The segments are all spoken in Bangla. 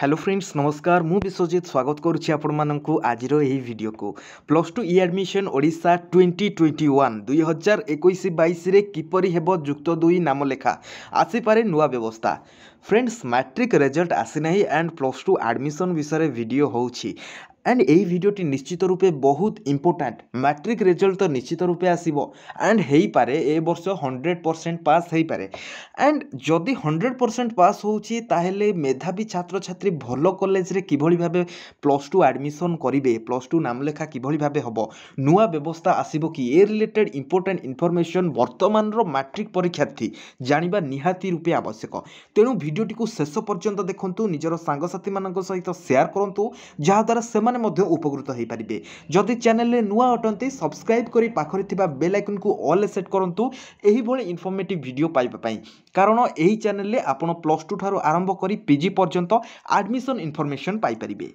হ্যালো ফ্রেন্ডস নমস্কার মু বিশ্বজিৎ স্বাগত করছি আপনার আজির এই ভিডিও কু plus two admission Odisha twenty twenty one দুই হাজার একুশ বাইশে কিপরি হব যুক্ত দুই নাম লেখা আসিপারে নূয়া ব্যবস্থা ফ্রেন্ডস ম্যাট্রিক রেজল্ট আসি না অ্যান্ড প্লস টু আডমিশন বিষয়ে ভিডিও হচ্ছে অ্যান্ড এই ভিডিওটি নিশ্চিত রূপে বহুত ইম্পর্ট্যান্ট ম্যাট্রিক রেজল্ট তো নিশ্চিত রূপে আসব অ্যান্ড হয়েপরে এ বর্ষ হন্ড্রেড পরসেন্ট পাস হয়েপরে অ্যান্ড যদি হন্ড্রেড পরসেন্ট পাস হচ্ছে তাহলে মেধাবী ছাত্রছাত্রী ভাল কলেজে কিভাবে ভাবে প্লস টু আডমিশন করবে প্লস টু নামলেখা কিভাবে ভাবে হব নূয়া ব্যবস্থা আসব কি এ রিলেটেড ইম্পর্ট্যান্ট ইনফরমেসন বর্তমানর ম্যাট্রিক পরীক্ষার্থী জাঁয়া নিহতি রূপে আবশ্যক তেমন ভিডিওটি শেষ পর্যন্ত দেখুন নিজের সাংসাথী মান সহ সেয়ার করতু যাদ্বারা সে আপনারা ମଧ୍ୟ ଉପକୃତ ହୋଇପାରିବେ ଯଦି ଚ୍ୟାନେଲରେ ନୂଆ ଅଟନ୍ତି ସବସ୍କ୍ରାଇବ୍ କରି ପାଖରେ ଥିବା ବେଲ୍ ଆଇକନ୍କୁ ଅଲ୍ ସେଟ୍ କରନ୍ତୁ ଏହିଭଳି ଇନଫର୍ମେଟିଭ୍ ଭିଡ଼ିଓ ପାଇବା ପାଇଁ କାରଣ ଏହି ଚ୍ୟାନେଲରେ ଆପଣ ପ୍ଲସ୍ ଟୁ ଠାରୁ ଆରମ୍ଭ କରି ପିଜି ପର୍ଯ୍ୟନ୍ତ ଆଡ଼ମିସନ୍ ଇନଫର୍ମେସନ୍ ପାଇପାରିବେ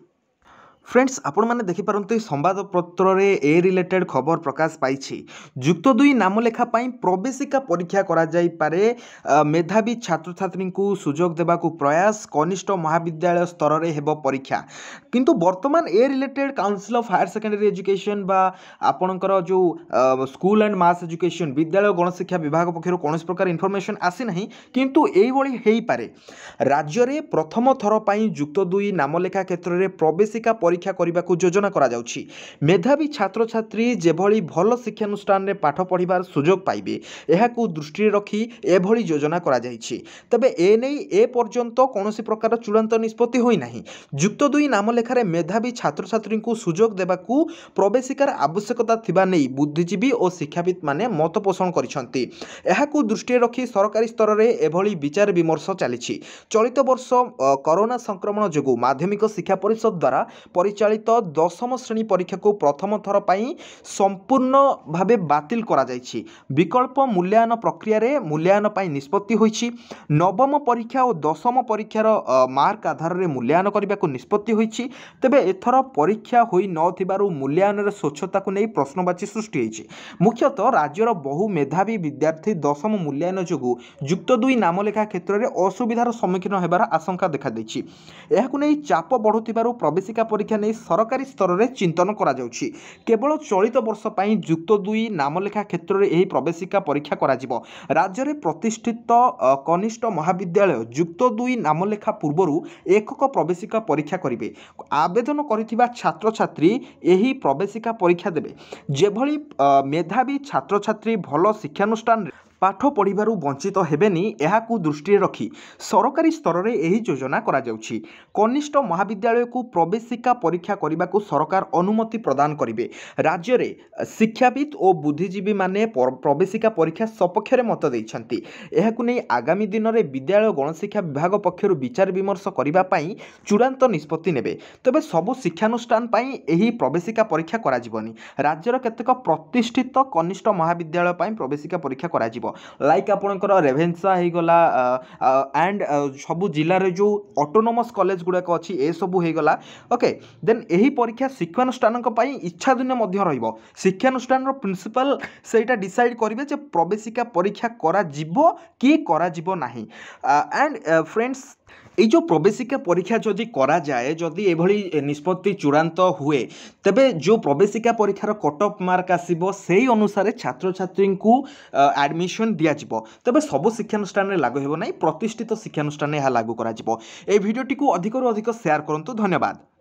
ফ্রেন্ডস আপনার দেখিপারতে সম্বাদপত্রে এ রিলেটেড খবর প্রকাশ পাইছি যুক্ত দুই নাম লেখা পাই প্রবেশিকা পরীক্ষা করা যাইপারে মেধাবী ছাত্রছাত্রী সুযোগ দেওয়া প্রয়াস কনিষ্ঠ মহাবিদ্যালয় স্তরের হব পরীক্ষা কিন্তু বর্তমান এ related council of higher secondary education বা আপনার যে স্কুল অ্যান্ড মাস এজুকেশন বিদ্যালয় গণশিক্ষা বিভাগ পক্ষ কোণী প্রকার ইনফরমেশন আসি না কিন্তু এইভাবে হয়ে পড়ে রাজ্যের প্রথম থর যুক্ত দুই নাম লেখা ক্ষেত্রে প্রবেশিকা ପରୀକ୍ଷା କରିବାକୁ ଯୋଜନା କରାଯାଉଛି ମେଧାବୀ ଛାତ୍ରଛାତ୍ରୀ ଯେଭଳି ଭଲ ଶିକ୍ଷାନୁଷ୍ଠାନରେ ପାଠ ପଢ଼ିବାର ସୁଯୋଗ ପାଇବେ ଏହାକୁ ଦୃଷ୍ଟିରେ ରଖି ଏଭଳି ଯୋଜନା କରାଯାଇଛି ତେବେ ଏନେଇ ଏ ପର୍ଯ୍ୟନ୍ତ କୌଣସି ପ୍ରକାର ଚୂଡ଼ାନ୍ତ ନିଷ୍ପତ୍ତି ହୋଇନାହିଁ ଯୁକ୍ତ ଦୁଇ ନାମଲେଖାରେ ମେଧାବୀ ଛାତ୍ରଛାତ୍ରୀଙ୍କୁ ସୁଯୋଗ ଦେବାକୁ ପ୍ରବେଶିକାର ଆବଶ୍ୟକତା ଥିବା ନେଇ ବୁଦ୍ଧିଜୀବୀ ଓ ଶିକ୍ଷାବିତ୍ମାନେ ମତ ପୋଷଣ କରିଛନ୍ତି ଏହାକୁ ଦୃଷ୍ଟିରେ ରଖି ସରକାରୀ ସ୍ତରରେ ଏଭଳି ବିଚାର ବିମର୍ଶ ଚାଲିଛି ଚଳିତ ବର୍ଷ କରୋନା ସଂକ୍ରମଣ ଯୋଗୁଁ ମାଧ୍ୟମିକ ଶିକ୍ଷା ପରିଷଦ ଦ୍ୱାରା পরিচালিত দশম শ্রেণী পরীক্ষাকে প্রথম থর সম্পূর্ণ ভাবে বাতিল করা যাই বিকল্প মূল্যায়ন প্রক্রিয়ায় মূল্যায়ন নিষ্পত্তি হয়েছি নবম পরীক্ষা ও দশম পরীক্ষার মার্ক আধারে মূল্যায়ন করা নিষ্পত্তি হয়েছে তবে এথর পরীক্ষা হয়ে নথিবার মূল্যায়নের স্বচ্ছতা নিয়ে প্রশ্নবাচী সৃষ্টি হয়েছে মুখ্যত রাজ্যর বহু মেধাবী বিদ্যার্থী দশম মূল্যায়ন যোগ যুক্ত দুই নামলেখা ক্ষেত্রে অসুবিধার সম্মুখীন হবার আশঙ্কা দেখা দিয়েছে এখন চাপ বড়ুবার প্রবেশিকা পরীক্ষা ପରୀକ୍ଷା ନେଇ ସରକାରୀ ସ୍ତରରେ ଚିନ୍ତନ କରାଯାଉଛି କେବଳ ଚଳିତ ବର୍ଷ ପାଇଁ ଯୁକ୍ତ ଦୁଇ ନାମଲେଖା କ୍ଷେତ୍ରରେ ଏହି ପ୍ରବେଶିକା ପରୀକ୍ଷା କରାଯିବ ରାଜ୍ୟରେ ପ୍ରତିଷ୍ଠିତ କନିଷ୍ଠ ମହାବିଦ୍ୟାଳୟ ଯୁକ୍ତ ଦୁଇ ନାମଲେଖା ପୂର୍ବରୁ ଏକକ ପ୍ରବେଶିକା ପରୀକ୍ଷା କରିବେ ଆବେଦନ କରିଥିବା ଛାତ୍ରଛାତ୍ରୀ ଏହି ପ୍ରବେଶିକା ପରୀକ୍ଷା ଦେବେ ଯେଭଳି ମେଧାବୀ ଛାତ୍ରଛାତ୍ରୀ ଭଲ ଶିକ୍ଷାନୁଷ୍ଠାନରେ ପାଠ ପଢ଼ିବାରୁ ବଞ୍ଚିତ ହେବେନି ଏହାକୁ ଦୃଷ୍ଟିରେ ରଖି ସରକାରୀ ସ୍ତରରେ ଏହି ଯୋଜନା କରାଯାଉଛି କନିଷ୍ଠ ମହାବିଦ୍ୟାଳୟକୁ ପ୍ରବେଶିକା ପରୀକ୍ଷା କରିବାକୁ ସରକାର ଅନୁମତି ପ୍ରଦାନ କରିବେ ରାଜ୍ୟରେ ଶିକ୍ଷାବିତ୍ ଓ ବୁଦ୍ଧିଜୀବୀମାନେ ପ୍ରବେଶିକା ପରୀକ୍ଷା ସପକ୍ଷରେ ମତ ଦେଇଛନ୍ତି ଏହାକୁ ନେଇ ଆଗାମୀ ଦିନରେ ବିଦ୍ୟାଳୟ ଗଣଶିକ୍ଷା ବିଭାଗ ପକ୍ଷରୁ ବିଚାର ବିମର୍ଶ କରିବା ପାଇଁ ଚୂଡ଼ାନ୍ତ ନିଷ୍ପତ୍ତି ନେବେ ତେବେ ସବୁ ଶିକ୍ଷାନୁଷ୍ଠାନ ପାଇଁ ଏହି ପ୍ରବେଶିକା ପରୀକ୍ଷା କରାଯିବନି ରାଜ୍ୟର କେତେକ ପ୍ରତିଷ୍ଠିତ କନିଷ୍ଠ ମହାବିଦ୍ୟାଳୟ ପାଇଁ ପ୍ରବେଶିକା ପରୀକ୍ଷା କରାଯିବ ଲାଇକ୍ ଆପଣଙ୍କର ରେଭେନ୍ସା ହେଇଗଲା ଆଣ୍ଡ ସବୁ ଜିଲ୍ଲାରେ ଯେଉଁ ଅଟୋନୋମସ୍ କଲେଜ ଗୁଡ଼ାକ ଅଛି ଏସବୁ ହେଇଗଲା ଓକେ ଦେନ୍ ଏହି ପରୀକ୍ଷା ଶିକ୍ଷାନୁଷ୍ଠାନଙ୍କ ପାଇଁ ଇଚ୍ଛାଧୀନ ମଧ୍ୟ ରହିବ ଶିକ୍ଷାନୁଷ୍ଠାନର ପ୍ରିନ୍ସିପାଲ ସେଇଟା ଡିସାଇଡ଼ କରିବେ ଯେ ପ୍ରବେଶିକା ପରୀକ୍ଷା କରାଯିବ କି କରାଯିବ ନାହିଁ ଆଣ୍ଡ ଫ୍ରେଣ୍ଡସ୍ এই যে প্রবেশিকা পরীক্ষা যদি করা যায় যদি এভাবে নিষ্পত্তি চূড়ান্ত হুয়ে তবে যে প্রবেশিকা পরীক্ষার কট অফ মার্ক আসব সেই অনুসারে ছাত্রছাত্রী আডমিশন দিয়াযিব তবে সব শিক্ষানুষ্ঠানে লাগু হব না প্রতিষ্ঠিত শিক্ষানুষ্ঠানে লাগু করা এই ভিডিওটি অধিকর অধিক শেয়ার করতু ধন্যবাদ